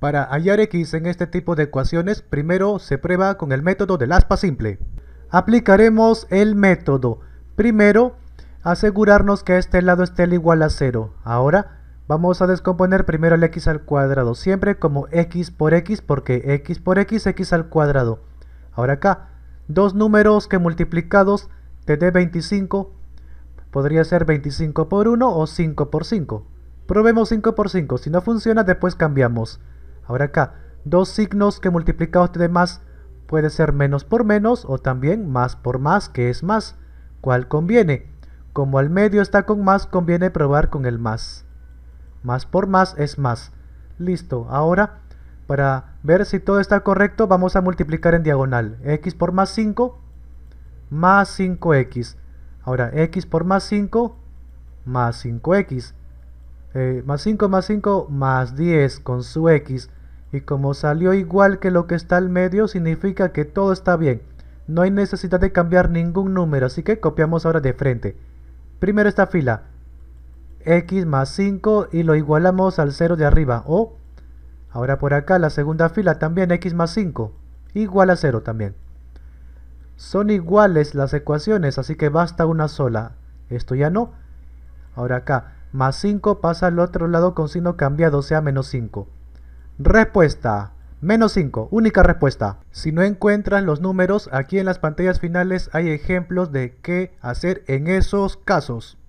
Para hallar x en este tipo de ecuaciones, primero se prueba con el método del aspa simple. Aplicaremos el método. Primero, asegurarnos que este lado esté igual a 0. Ahora, vamos a descomponer primero el x al cuadrado, siempre como x por x, porque x por x, x al cuadrado. Ahora acá, dos números que multiplicados te dé 25, podría ser 25 por 1 o 5 por 5. Probemos 5 por 5, si no funciona después cambiamos. Ahora acá, dos signos que multiplicados este de más puede ser menos por menos o también más por más, que es más. ¿Cuál conviene? Como al medio está con más, conviene probar con el más. Más por más es más. Listo, ahora para ver si todo está correcto vamos a multiplicar en diagonal. x por más 5, más 5x. Ahora, x por más 5, más 5x. Eh, más 5 más 5 más 10 con su x y como salió igual que lo que está al medio significa que todo está bien no hay necesidad de cambiar ningún número así que copiamos ahora de frente primero esta fila x más 5 y lo igualamos al 0 de arriba o ahora por acá la segunda fila también x más 5 igual a 0 también son iguales las ecuaciones así que basta una sola esto ya no ahora acá más 5 pasa al otro lado con signo cambiado, o sea menos 5. Respuesta. Menos 5, única respuesta. Si no encuentran los números, aquí en las pantallas finales hay ejemplos de qué hacer en esos casos.